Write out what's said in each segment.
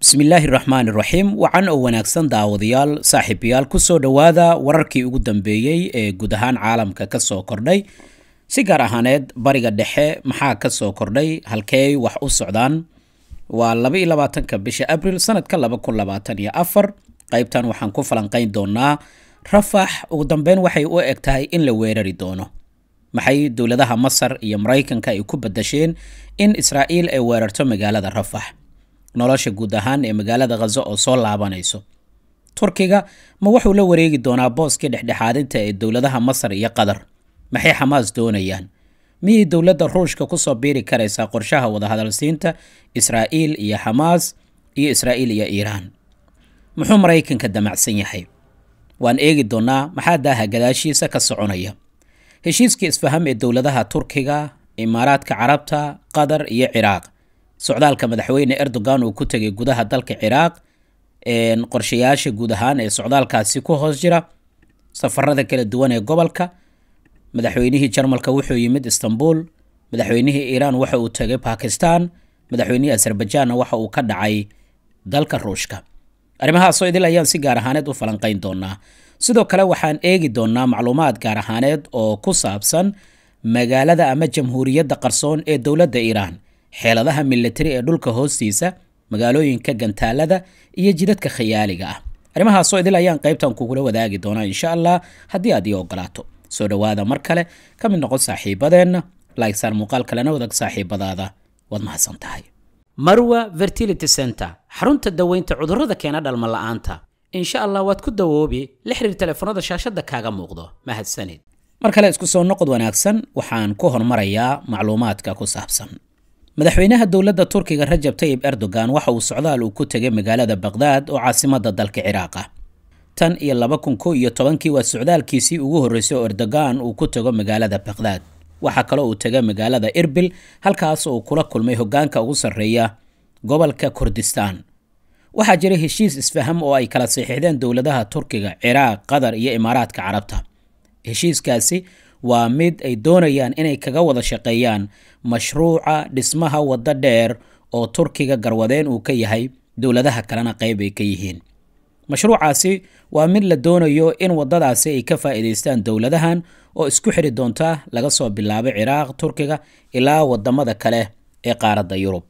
bismillaahi raxmaan iraxiim wacan oo wanaagsan daawadayaal saaxiibayaal kusoo dhowaada wararkii ugu dambeeyey ee guud ahaan caalamka kasoo kordhay si gaar ahaaneed bariga dhexe maxaa kasoo kordhay halkeey wax u socdaan waa labaiyo labaatanka bisha abril sanadka laba kun labaatan iyo afar qeybtan waxaan ku falanqeyn doonaa rafax ugu dambeyn waxay u eg tahay in la weerari doono maxay dowladaha masar iyo maraykanka ay ku badasheen in israa'iil ay weerarto magaalada rafax nolosha guud ahaan ee magaalada khaza oo soo laabanayso turkiga ma wuxuu la wareegi doonaa booska dhexdhexaadinta ee dowladaha masar iyo qatar maxay xamaas doonayaan miyay dowladda ruushka ku soo biiri karaysaa qorshaha wadahadalsiinta israa'iil iyo xamaas iyo israa'iil iyo iiraan muxuu maraykanka damacsan yahay waan eegi doonaa maxaa daaha gadaashiisa ka soconaya heshiiskii isfaham ee dowladaha turkiga imaaraadka carabta qatar iyo ciraaq socdaalka madaxweyne erdogan uu ku tegay gudaha dalka ciraaq qorshayaasha guud ahaan ee socdaalkaasi ku hoos jira safarada kala duwan ee gobolka madaxweynihii jarmalka wuxuu yimid istanbul madaxweynihii iiraan waxa uu tegay bakistan madaxweynihii azerbajanna waxa uu ka dhacay dalka ruushka arrimahaasoo idil ayaan si gaar ahaaneed u falanqayn doonaa sidoo kale waxaan eegi doonaa macluumaad gaar ahaaneed oo ku saabsan magaalada ama jamhuuriyadda qarsoon ee dowladda iiraan xeeladaha milatari ee dhulka hoostiisa magaalooyinka gantaalada iyo jidadka khayaaliga ah arrimahaasoo idil ayaan qaybtan kugula wadaagi doonaa insha allah haddii aad ii ogolaato soo dhowaada mar kale ka mid noqon saaxiibadeenna laagsaan muuqaal kalena wadag saaxiibadaada waad mahadsan tahay marwa fertility center xarunta daweynta cudurrada keena dhalma la'aanta insha allah waad ku dawoobi la xiriir telefoonada shaashadda kaaga muuqdo mahadsanid mar kale isku soo noqod wanaagsan waxaan ku hormarayaa macluumaadka ku saabsan madaxweynaha dowladda turkiga rajab tayib erdogan waxa uu socdaal uu ku tegay magaalada baqhdaad oo caasimada dalka ciraaqa tan iyo laba kun kow iyo tobankii waa socdaalkiisii ugu horreysay oo erdogan uu ku tago magaalada baqhdaad waxaa kaloo uu tegay magaalada erbil halkaas oo uu kula kulmay hoggaanka ugu sarreeya gobolka kurdistan waxaa jiray heshiis isfaham oo ay kala siixixdeen dowladaha turkiga ciraaq qatar iyo imaaraadka carabta heshiiskaasi waa mid ay doonayaan inay kaga wada shaqeeyaan mashruuca dhismaha waddo dheer oo turkiga garwadeen uu ka yahay dowladaha kalena qayb ay ka yihiin mashruucaasi waa mid la doonayo in waddadaasi ay ka faa'iidaystaan dowladahan oo isku xidhi doonta laga soo bilaabo ciraaq turkiga ilaa waddamada kale ee qaaradda yurub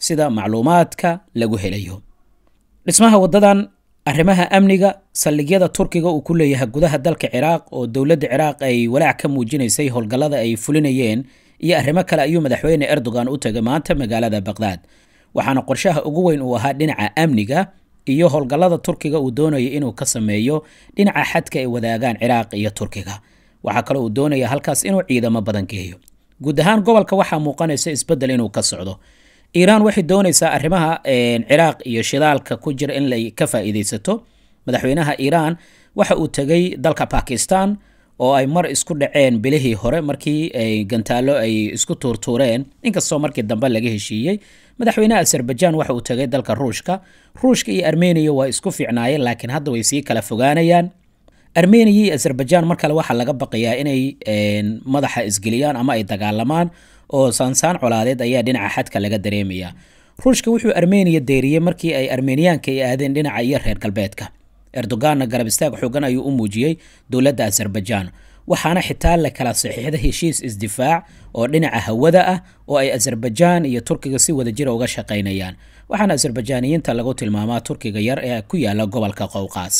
sida macluumaadka lagu helayo dhismaha waddadan arrimaha amniga saldhigyada turkiga uu ku leeyahay gudaha dalka ciraaq oo dowladda ciraaq ay walaac ka muujinaysay howlgallada ay fulinayeen iyo arrimo kale ayuu madaxweyne erdogan u tegay maanta magaalada baqdaad waxaana qorshaha ugu weyn uu ahaa dhinaca amniga iyo howlgallada turkiga uu doonaya inuu ka sameeyo dhinaca xadka ay wadaagaan ciraaq iyo turkiga waxaa kaloo uu doonaya halkaas inuu ciidamo badan geeyo guud ahaan gobolka waxaa muuqanaysa isbeddel inuu ka socdo iiraan waxay doonaysaa arrimaha ciraaq iyo shidaalka ku jira in lay ka faa'iidaysato madaxweynaha iiraan waxa uu tegay dalka bakistan oo ay mar isku dhaceen bilihii hore markii ay gantaalo ay isku tuurtuureen inkastoo markii dambe laga heshiiyey madaxweynaha azerbajaan waxa uu tegay dalka ruushka ruushka iyo armeniya waa isku fiicnaayeen laakiin hadda way sii kala fogaanayaan armeniya iyo azerbajaan mar kale waxaa laga baqayaa inay madaxa isgeliyaan ama ay dagaalamaan oo saansaan colaadeed ayaa dhinaca xadka laga dareemaya ruushka wuxuu armeniya deeriyey markii ay armeniyaanka ay aadeen dhinaca iyo reer galbeedka erdoganna garab istaag xoogan ayuu u muujiyey dowladda azerbajaan waxaana xitaa la kala saxiixda heshiis isdifaac oo dhinaca hawada ah oo ay azerbajaan iyo turkiga si wadajira uga shaqaynayaan waxaana azerbajaaniyiinta lagu tilmaamaa turkiga yar ee ku yaala gobolka qowqaas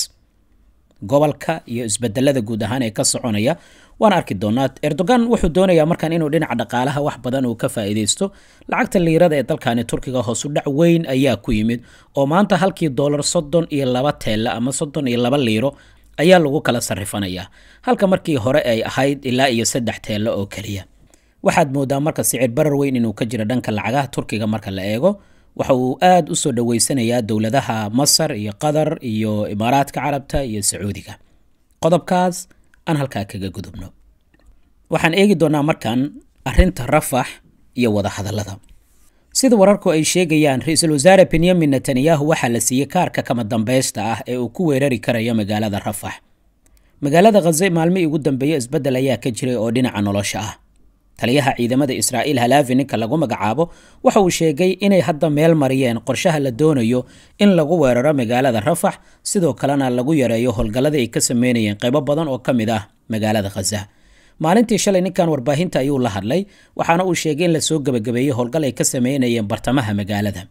gobolka iyo isbedelada guud ahaan ee ka soconaya وان اركي دونات اردوغان وحو دونيا مركان انو دين عدقا لها واح بدان او كفا ايديستو لعاق تن ليرادة يدالكاني توركيغا هو وين ايا كويميد او ماانتا هالكي دولار صدون اي اللابا تيلا اما صدون اي اللابا ليرو ايا لغو كلا سرفان ايا هالكا مركي هورا اي احايد الا اي سدح تيلا او كليا واحد مودا مركا سعير برر وين انو كجرا دانك اللعاقا توركيغا مركا لأيغو وحو آد أسو دويسان ايا دولدها مصر اي قدر اي اماراتك عربتا اي سعوديكا قدب كاز أنا هلكا كجا قدوبنوب waxaan eegi doonnaa markan arrinta rafax iyo wadahadallada sida wararku ay sheegayaan ra-iisul wasaare benyamin netanyahu waxaa la siiyey kaarka kama dambaysta ah ee uu ku weerari karayo magaalada rafax magaalada khaze maalmihii ugu dambeeye isbeddel ayaa ka jiray oo dhinaca nolosha ah taliyaha ciidamada israa'iil halaafi ninka lagu magacaabo waxa uu sheegay inay hadda meel mariyeen qorshaha la doonayo in lagu weeraro magaalada rafax sidoo kalena lagu yareeyo howlgallada ay ka sameynayeen qaybo badan oo ka mid ah magaalada khaza maalintii shalay ninkan warbaahinta ayuu la hadlay waxaana uu sheegay in lasoo gebagabeeyey howlgal ay ka sameynayeen bartamaha magaalada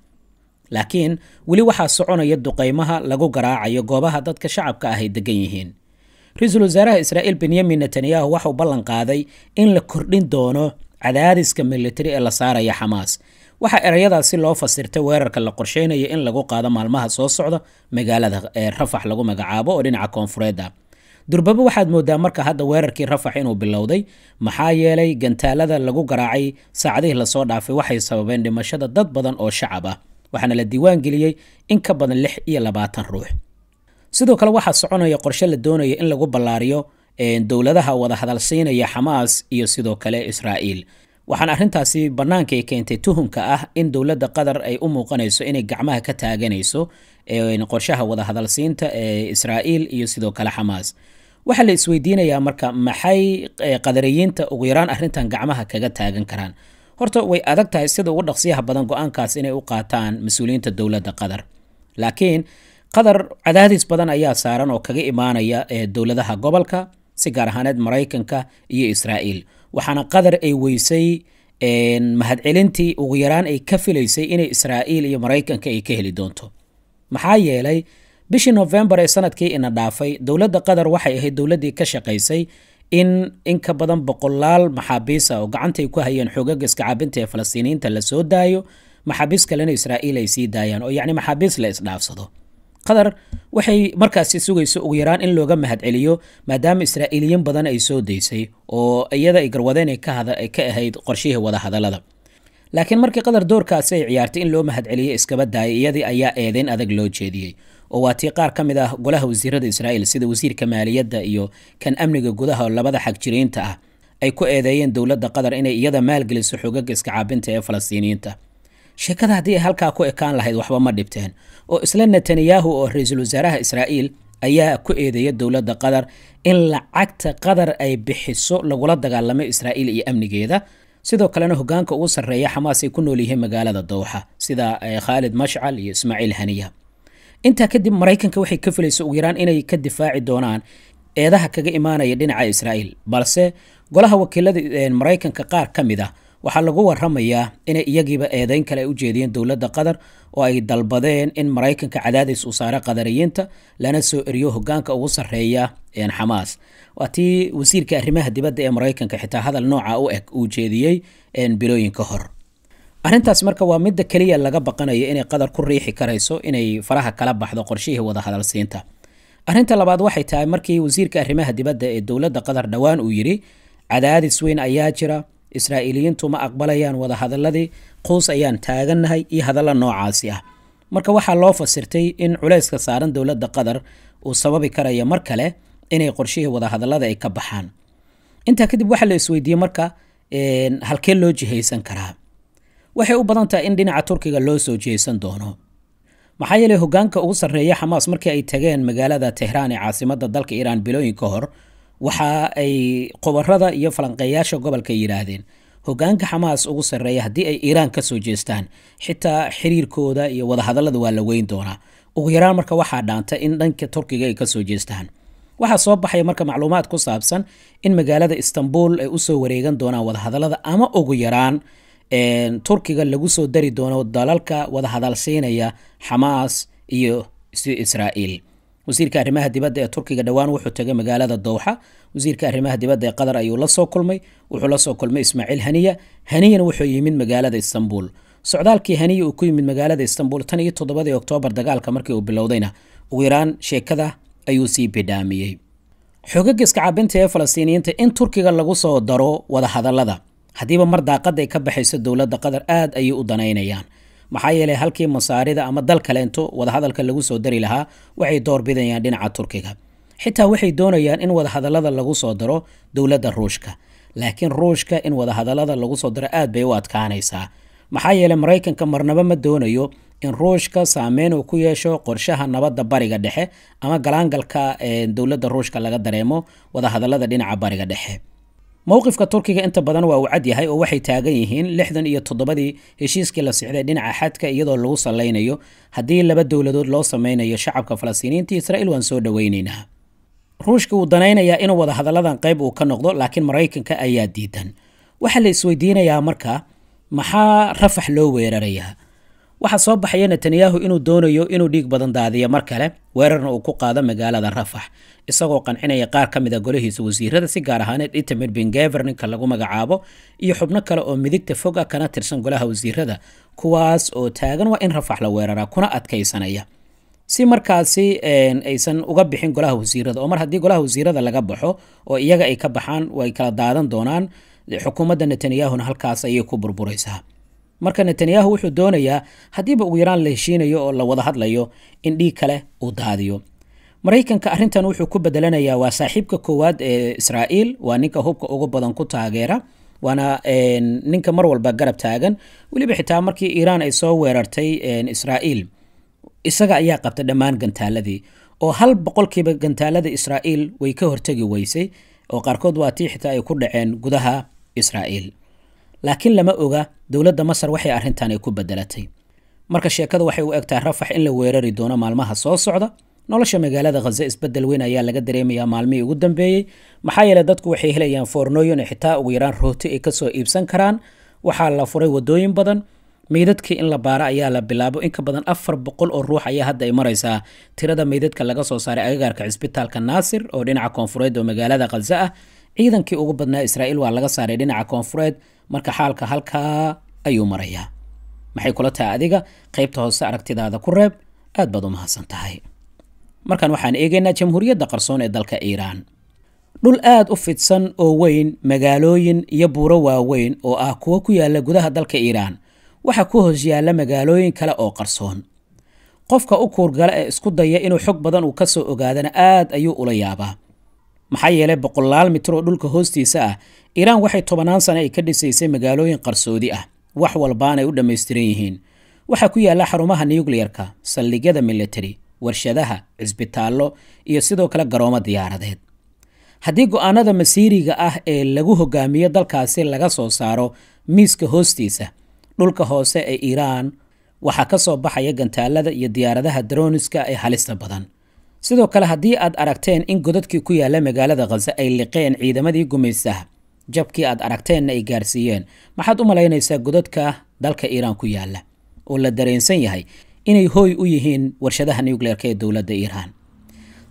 laakiin weli waxaa soconaya duqeymaha lagu garaacayo goobaha dadka shacabka ahay degan yihiin ra-iisul wasaaraha israa'iil benyamin netanyahu waxauu ballan qaaday in la kordhin doono cadaadiska militari ee la saaraya xamaas waxaa ereyadaasi loo fasirtay weerarka la qorsheynayo in lagu qaado maalmaha soo socda magaalada ee eh, rafax lagu magacaabo oo dhinaca koonfureeda durbaba waxaad moodaa marka hadda weerarkii rafax inuu bilowday maxaa yeelay gantaalada lagu garaacay saacadihii lasoo dhaafay waxay sababeen dhimashada dad badan oo shacab ah waxaana la diiwaan geliyey in ka badan lix iyo labaatan ruux sidoo kale waxaa soconaya qorshe la doonaya in lagu ballaariyo dowladaha wada xamaas iyo sidoo kale israa'iil waxaana arrintaasi bannaanka ay keentay tuhunka ah in dowladda qatar ay u muuqanayso inay gacmaha ka taaganayso qorshaha wada ee israa'iil iyo sidoo kale xamaas waxaa la isweydiinayaa marka maxay qadariyiinta ugu yaraan arrintan gacmaha kaga taagan karaan horta way adag tahay sida ugu dhaqsiyaha badan go-aankaas inay u qaataan mas-uuliyiinta dowladda qatar laakiin qatar cadaadis badan ayaa saaran oo kaga imaanaya dowladaha gobolka si gaar ahaaneed maraykanka iyo israa'iil waxaana qatar ay weysay mahadcelintii ugu yaraan ay ka filaysay inay israa'iil iyo maraykanka ay ka heli doonto maxaa yeelay bishii nofembar ee sanadkii ina dhaafay dowladda qatar waxay ahayd dowladdii ka shaqaysay in in ka badan boqolaal maxaabiis ah oo gacantaay ku hayeen xoogaga iskacaabinta ee falastiiniyiinta la soo daayo maxaabiis kalena israa'iil ay sii daayaan oo yacni maxaabiis la isdhaafsado qatar waxay markaasi sugayso ugu yaraan in looga mahadceliyo maadaama israa'iiliyiin badan ay soo daysay oo iyada ay garwadeen ay ka ahayd qorshihii wadahadallada laakiin markii qatar doorkaasi ay ciyaartay in loo mahadceliyo iskaba daayay iyadii ayaa eedeyn adag loo jeediyey او اعتقار کمیده گله وزیرد اسرائیل سید وزیر کمالی یاد دیو کن امنی گوده ها لب ده حکچرین تا ای کو ادایین دولت دقدر اینه یاد مالگل سحوقه اسکعبین تا فلسطینین تا شکده دیه هل که کو اکان لحید وحبا مردبتهن او اسلن نتنیاهو او رزل وزاره اسرائیل ayaa ku eedeeyay dawladda qadar in lacagta qadar ay bixiso lagula dagaalamay Israa'iil iyo amnigeeda sidoo kale hoggaanka ugu sarreeya Hamas ay ku nool yihiin magaalada Doha sida eh, Khalid Mashal iyo Ismaeil Haniyeh intaa kadib maraykanka waxay ka filaysa ugu yaraan inay ka difaaci doonaan eedaha kaga imaanaya dhinaca israa'iil balse golaha wakiilada maraykanka qaar ka mid ah waxaa lagu waramayaa inay iyagiiba eedeyn kale ay u jeediyeen dowladda qatar oo ay dalbadeen in maraykanka cadaadis uu saaro qadariyiinta lana soo eriyo hogaanka ugu sarreeya xamaas waa tii wasiirka arrimaha dibadda ee maraykanka xitaa hadal nooca u eg uu jeediyey bilooyin ka hor arrintaas marka waa midda keliya laga baqanayo inay qadar ku riixi karayso inay faraha kala baxdo qorshihii wadahadalsiinta arrinta labaad waxay tahay markii wasiirka arrimaha dibadda ee dowladda qatar dhowaan uu yidhi cadaadis weyn ayaa jira israa'iiliyiintu ma aqbalayaan wadahadaladii quus ayaan taagannahay iyo hadallo noocaasi ah marka waxaa loo fasirtay in culayska saaran dowladda qatar uu sababi karayo mar kale inay qorshihii wadahadallada ay ka baxaan intaa kadib waxaa la isweydiiyey marka halkee loo jihaysan karaa waxay u badan tahay in dhinaca turkiga loo soo jeesan doono maxaa yeelay hoggaanka ugu sarreeya xamaas markii ay tageen magaalada tehraan ee caasimadda dalka iiraan bilooyin ka hor waxa ay qobarada iyo falanqeeyaasha gobolka yidhaahdeen hoggaanka xamaas ugu sarreeya haddii ay iiraan ka soo jeestaan xitaa xiriirkooda iyo wadahadallada waa la weyn doonaa ugu yaraan marka waxaa dhaanta in dhanka turkiga ay ka soo jeestaan waxaa soo baxaya marka macluumaad ku saabsan in magaalada istanbul ay usoo wareegan doonaan wadahadallada ama ugu yaraan turkiga lagu soo dari doono dalalka wada hadalsiinaya xamaas iyo israa'iil wasiirka arrimaha dibadda ee turkiga dhowaan wuxuu tegay magaalada dowxa wasiirka arrimaha dibadda ee qatar ayuu la soo kulmay wuxuu la soo kulmay ismaaciil haniya haniyana wuxuu yimid magaalada istanbul socdaalkii haniya uu ku yimid magaalada istanbul tan iyo toddobadii oktoobar dagaalka markii uu bilowdayna ugu yaraan sheekada ayuu sii bidhaamiyey xogagiska cabinta ee falastiiniyiinta in turkiga lagu soo daro wadahadallada haddiiba mar daaqadda ay ka baxayso dowladda qatar aad ayay u danaynayaan maxaa yeelay halkii masaarida ama dal kalento wadahadalka lagu soo dari lahaa waxay doorbidayaan dhinaca turkiga xitaa waxay doonayaan in wadahadallada lagu soo daro dowladda ruushka laakiin ruushka in wadahadallada lagu soo daro aad bay u adkaanaysaa maxaa yeelay maraykanka marnaba ma doonayo in ruushka saameyn uu ku yeesho qorshaha nabadda bariga dhexe ama galaangalka dowladda ruushka laga dareemo wadahadallada dhinaca bariga dhexe mowqifka turkiga inta badan waa uu cad yahay oo waxay taagan yihiin lixdan iyo toddobadii heshiiskii la sixday dhinaca xadka iyadoo lagu sallaynayo haddii laba dowladood loo samaynayo shacabka falastiiniyiinta israa'iil waan soo dhowaynaynaa ruushka wuu danaynayaa inuu wadahadalladan qayb uu ka noqdo laakiin maraykanka ayaa diidan waxaa la isweydiinayaa marka maxaa rafax loo weerarayaa waxaa soo baxaya netanyahu inuu doonayo inuu dhiig badan daadiyo mar kale weerarna uu ku qaado magaalada rafax isagoo qancinaya qaar ka mid a ah golihiisa wasiirada si gaar ahaaneed itamid bingever ninka lagu magacaabo iyo xubno kale oo midigta foga ah kana tirsan golaha wasiirada kuwaas oo taagan waa in rafax la weeraraa kuna adkaysanaya si markaasi aysan uga bixin golaha wasiirada oo mar haddii golaha wasiirada laga baxo oo iyaga ay ka baxaan way kala daadan doonaan xukuumadda netanyahuna halkaas ayay ku burburaysaa marka netanyahu wuxuu doonayaa haddiiba ugu yaraan la heshiinayo oo la wada hadlayo in dhiig kale uu daadiyo maraykanka arrintan wuxuu ku bedelanayaa waa saaxiibka koowaad ee israa'iil waa ninka hubka ugu badan ku taageera waana ninka mar walba garab taagan weliba xitaa markii iiraan ay soo weerartay israa'iil isaga ayaa qabta dhammaan gantaaladii oo hal boqolkiiba gantaalada israa'iil way ka hortegi weysay oo qaarkood waa tii xitaa ay ku dhaceen gudaha israa'iil laakiin lama oga dowladda masar waxay arrintan ay ku bedelatay marka sheekadu waxay u egtahay rafax in la weerari doono maalmaha soo socda nolosha magaalada khaze isbedel weyn ayaa laga dareemayaa maalmihii ugu dambeeyey maxaa yeele dadku waxay helayaan foornooyin xitaa ugu yaraan rooti ay kasoo iibsan karaan waxaa la furay wadooyin badan meydadkii in la baaro ayaa la bilaabo in ka badan afar boqol oo ruux ayaa hadda ay maraysaa tirada meydadka laga soo saaray agagaarka cisbitaalka naasir oo dhinaca koonfureed oo magaalada khaze ah ciidankii ugu badnaa israa'iil waa laga saaray dhinaca koonfureed marka xaalka halkaa ayuu marayaa maxay kula tahay adiga qaybta hoose aragtidaada ku reeb aad baad u mahadsan tahay markan waxaan eegaynaa jamhuuriyadda qarsoon ee dalka iiraan dhul aad u fidsan oo weyn magaalooyin iyo buuro waaweyn oo ah kuwo ku yaalla gudaha dalka iiraan waxaa ku hoos yaalla magaalooyin kale oo qarsoon qofka u kuurgala ee isku daya inuu xog badan uu ka soo ogaadana aad ayuu ula yaabaa maxaa yeelay boqolaal mitir oo dhulka hoostiisa ah iiraan waxay tobanaan sane ay ka dhisaysay magaalooyin qarsoodi ah wax walbaanay u dhammaystiran yihiin waxaa ku yaalla xarumaha nukliyarka saldhigyada milatari warshadaha cisbitaallo iyo sidoo kale garoomo diyaaradeed haddii go'aanada masiiriga ah ee lagu hogaamiyo dalkaasi laga soo saaro miiska hoostiisa dhulka hoose ee iiraan waxaa ka soo baxaya gantaalada iyo diyaaradaha droniska ee halista badan sidoo kale haddii aad aragteen in godadkii ku yaalla magaalada khaze ay liqeen ciidamadii gumaysaha jabkii aad aragteenna ay gaarsiiyeen maxaad u malaynaysaa godadka dalka iiraan ku yaalla oo la dareensan yahay inay hooy u yihiin warshadaha nucleerka ee dowladda iiraan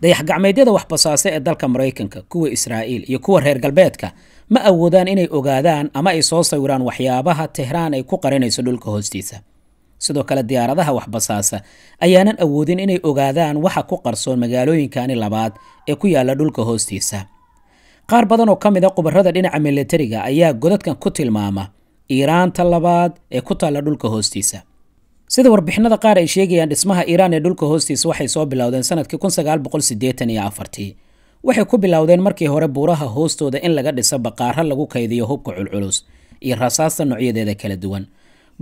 dayax gacmeedyada waxbasaase ee dalka maraykanka kuwa israa'iil iyo kuwa reer galbeedka ma awoodaan inay ogaadaan ama ay soo sawiraan waxyaabaha tehraan ay ku qarinayso dhulka hoostiisa sidoo kale diyaaradaha waxbasaasa ayaanan awoodin inay ogaadaan waxa ku qarsoon magaalooyinkani labaad ee ku yaalla dhulka hoostiisa qaar badan oo ka mid a ah khubarrada dhinaca militariga ayaa godadkan ku tilmaama iiraanta labaad ee ku taalla dhulka hoostiisa sida warbixinada qaar ay sheegayaan dhismaha iiraan ee dhulka hoostiisa waxay soo bilowdeen sanadkii waxay ku bilowdeen markii hore buuraha hoostooda in laga dhiso baqaara lagu kaydiyo hubka culculus iyo rasaasta noocyadeeda kala duwan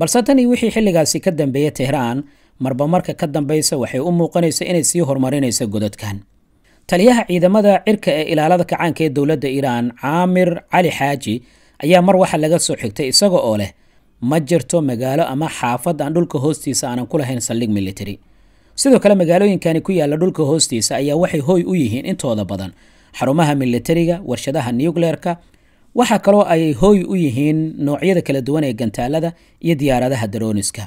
balse tani wixii xilligaasi ka dambeeya tehraan marba marka ka dambaysa waxay u muuqanaysa inay sii horumarinaysa godadkan taliyaha ciidamada cirka ee ilaalada kacaanka ee dowladda iiraan caamir cali xaaji ayaa mar waxa laga soo xigtay isaga oo leh ma jirto magaalo ama xaafad aan dhulka hoostiisa aanan ku lahayn saldhig militari sidoo kale magaalooyinkani ku yaalla dhulka hoostiisa ayaa waxay hooy u yihiin intooda badan xarumaha militariga warshadaha nucleerka waxaa kaloo ay hooy u yihiin noocyada kala duwan ee gantaalada iyo diyaaradaha darooniska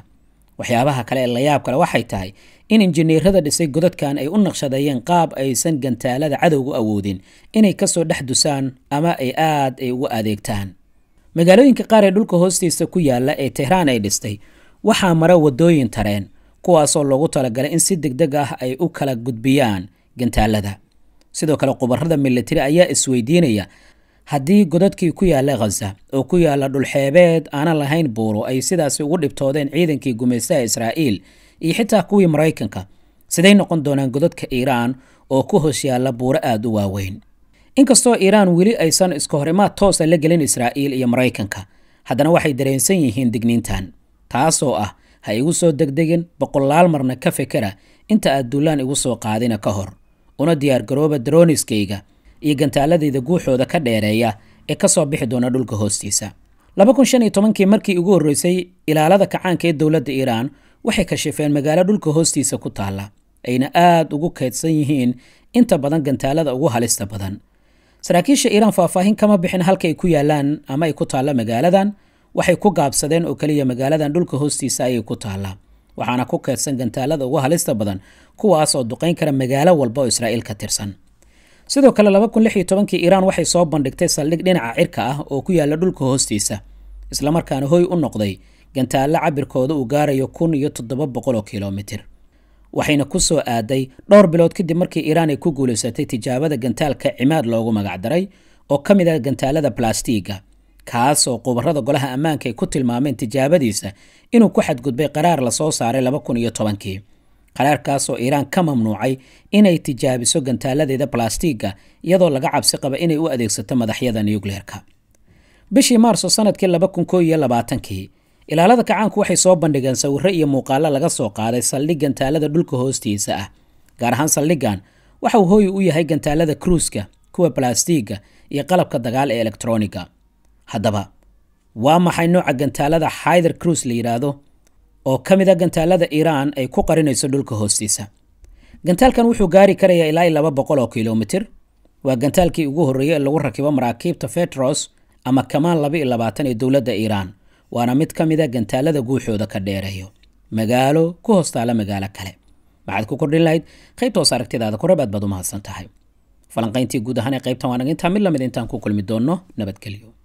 waxyaabaha kale ee layaabkale waxay tahay in injineerada dhisay godadkan ay u naqshadeeyeen qaab aysan gantaalada cadowgu awoodin inay kasoo dhex dusaan ama ay aad ay ugu adeegtaan magaalooyinka qaar ee dhulka hoostiisa ku yaala ee tehraan ay dhistay waxaa mara wadooyin tareen kuwaasoo loogu talagalay in si degdeg ah ay u kala gudbiyaan gantaalada sidoo kale qubarada militari ayaa isweydiinaya haddii godadkii ku yaala khaza oo ku yaala dhulxeebeed aanan lahayn buuro ay sidaasi ugu dhibtoodeen ciidankii gumaystaha israa'iil iyo xitaa kuwii maraykanka siday noqon doonaan godadka iiraan oo ku hoos yaalla buuro aada u waaweyn inkastoo iiraan weli aysan iska horimaad toosa la gelin israa'iil iyo maraykanka haddana waxay dareensan yihiin digniintan taasoo ah ha igu soo degdegin boqolaal marna ka fekera inta aad duulaan igu soo qaadina ka hor una diyaargarooba daroniskayga iyo gantaaladayda guuxooda ka dheereeya ee ka soo bixi doona dhulka hoostiisa kii markii ugu horreysay ilaalada kacaanka ee dowladda iiraan waxay kashifeen magaalo dhulka hoostiisa ku taalla ayna aad ugu kaydsan yihiin inta badan gantaalada ugu halista badan saraakiisha iiraan faahfaahin kama bixin halka ay ku yaalaan ama ay ku taalla magaaladan waxay ku gaabsadeen oo keliya magaaladan dhulka hoostiisa ayay ku taalla waxaana ku kaydsan gantaalada ugu halista badan kuwaas oo duqayn kara magaalo walba oo israa'iil ka tirsan sidoo kale laba kun lix iyo tobankii iiraan waxay soo bandhigtay saldhig dhinaca cirka ah oo ku yaalla dhulka hoostiisa islamarkaana hoy u noqday gantaalla cabirkooda uu gaarayo kun iyo toddoba boqoloo kilomitir waxayna ku soo aaday dhowr bilood kadib markii iiraan ay ku guulaysatay tijaabada gantaalka cimaad loogu magacdaray oo ka mid ah gantaalada balastiiga kaasoo oo qubarada golaha ammaanka ay ku tilmaameen tijaabadiisa inuu ku xadgudbay qaraar lasoo saaray laba kun iyo tobankii qaraarkaas oo iiraan ka mamnuucay inay tijaabiso gantaaladeeda balastiga iyadoo laga cabsi qaba inay u adeegsato madaxyada nukleerka bishii maarso sanadkii laba kun koo iyo labaatanki ilaalada kacaanku waxay soo bandhigeen sawiro iyo muuqaalo laga soo qaaday saldhig gantaalada dhulka hoostiisa ah gaar ahaan saldhiggan waxa uu hooyi u yahay gantaalada kruuska kuwa balastiga iyo qalabka dagaal ee elektroniga haddaba waa maxay nooca gantaalada xaider cruise la yidhaahdo oo ka mid a gantaalada iiraan ay ku qarinayso dhulka hoostiisa gantaalkan wuxuu gaari karayaa ilaa laba boqol oo kilomitir waa gantaalkii ugu horreeyey ee lagu rakibo maraakiibta fetros ama kamaan laba iyo labaatan ee dowladda iiraan waana mid ka mid a gantaalada guuxooda ka dheereeyo magaalo ku hoostaala magaalo kale maxaad ku kordhin lahayd qaybta hoos aragtidaada korab aad baad u mahadsan tahay falanqayntii guud ahaan ee qaybtan waan naga intaa mid lamid intaan ku kulmi doonno nabadgelyo